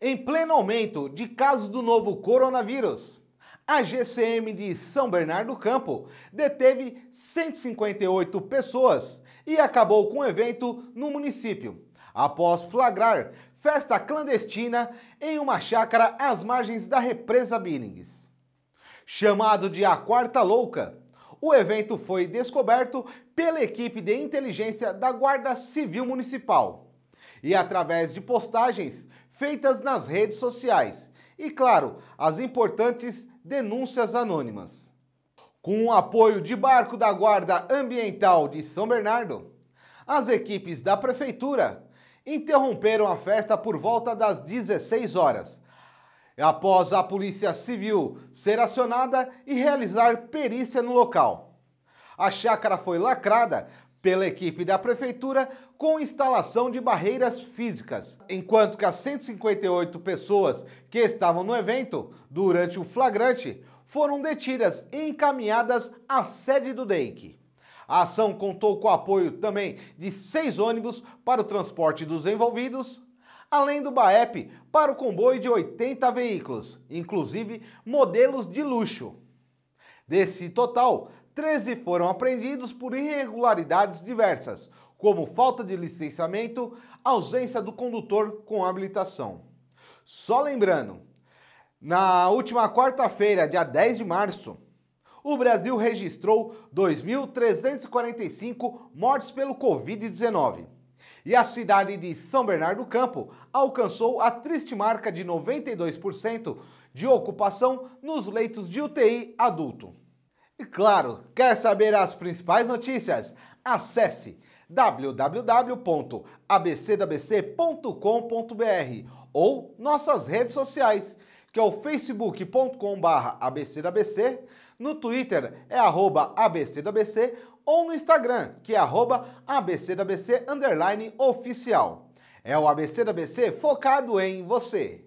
Em pleno aumento de casos do novo coronavírus, a GCM de São Bernardo do Campo deteve 158 pessoas e acabou com o evento no município, após flagrar festa clandestina em uma chácara às margens da represa Billings. Chamado de A Quarta Louca, o evento foi descoberto pela equipe de inteligência da Guarda Civil Municipal e através de postagens feitas nas redes sociais e, claro, as importantes denúncias anônimas. Com o apoio de barco da Guarda Ambiental de São Bernardo, as equipes da Prefeitura interromperam a festa por volta das 16 horas, após a Polícia Civil ser acionada e realizar perícia no local. A chácara foi lacrada pela equipe da Prefeitura com instalação de barreiras físicas, enquanto que as 158 pessoas que estavam no evento durante o flagrante foram detidas e encaminhadas à sede do DEIC. A ação contou com o apoio também de seis ônibus para o transporte dos envolvidos, além do BAEP para o comboio de 80 veículos, inclusive modelos de luxo. Desse total, 13 foram apreendidos por irregularidades diversas, como falta de licenciamento, ausência do condutor com habilitação. Só lembrando, na última quarta-feira, dia 10 de março, o Brasil registrou 2.345 mortes pelo Covid-19. E a cidade de São Bernardo do Campo alcançou a triste marca de 92% de ocupação nos leitos de UTI adulto. E claro, quer saber as principais notícias? Acesse www.abcdabc.com.br ou nossas redes sociais, que é o facebook.com.br abcdabc, no Twitter é arroba abcdabc ou no Instagram, que é arroba abcdabc underline oficial. É o abcdabc focado em você.